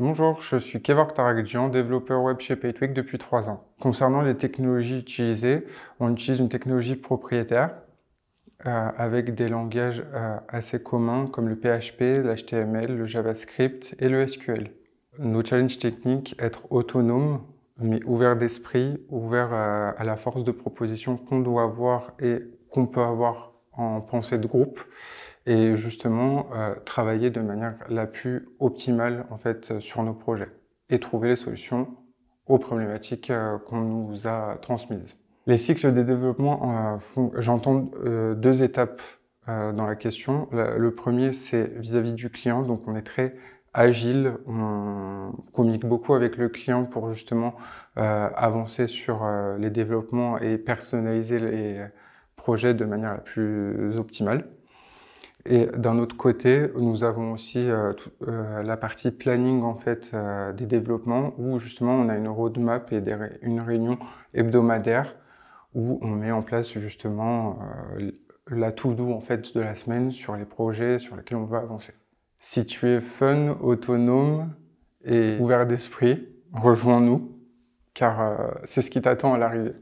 Bonjour, je suis Kevork Taragdjian, développeur web chez Paytwick depuis trois ans. Concernant les technologies utilisées, on utilise une technologie propriétaire euh, avec des langages euh, assez communs comme le PHP, l'HTML, le JavaScript et le SQL. Nos challenges techniques, être autonome, mais ouvert d'esprit, ouvert euh, à la force de proposition qu'on doit avoir et qu'on peut avoir en pensée de groupe et justement euh, travailler de manière la plus optimale en fait euh, sur nos projets et trouver les solutions aux problématiques euh, qu'on nous a transmises. Les cycles de développement, j'entends deux étapes dans la question. le premier, c'est vis-à-vis du client, donc on est très agile, on communique beaucoup avec le client pour justement avancer sur les développements et personnaliser les projet de manière la plus optimale. Et d'un autre côté, nous avons aussi euh, euh, la partie planning en fait euh, des développements où justement on a une roadmap et une réunion hebdomadaire où on met en place justement la to-do en fait de la semaine sur les projets sur lesquels on va avancer. Si tu es fun, autonome et ouvert d'esprit, rejoins-nous car c'est ce qui t'attend à l'arrivée.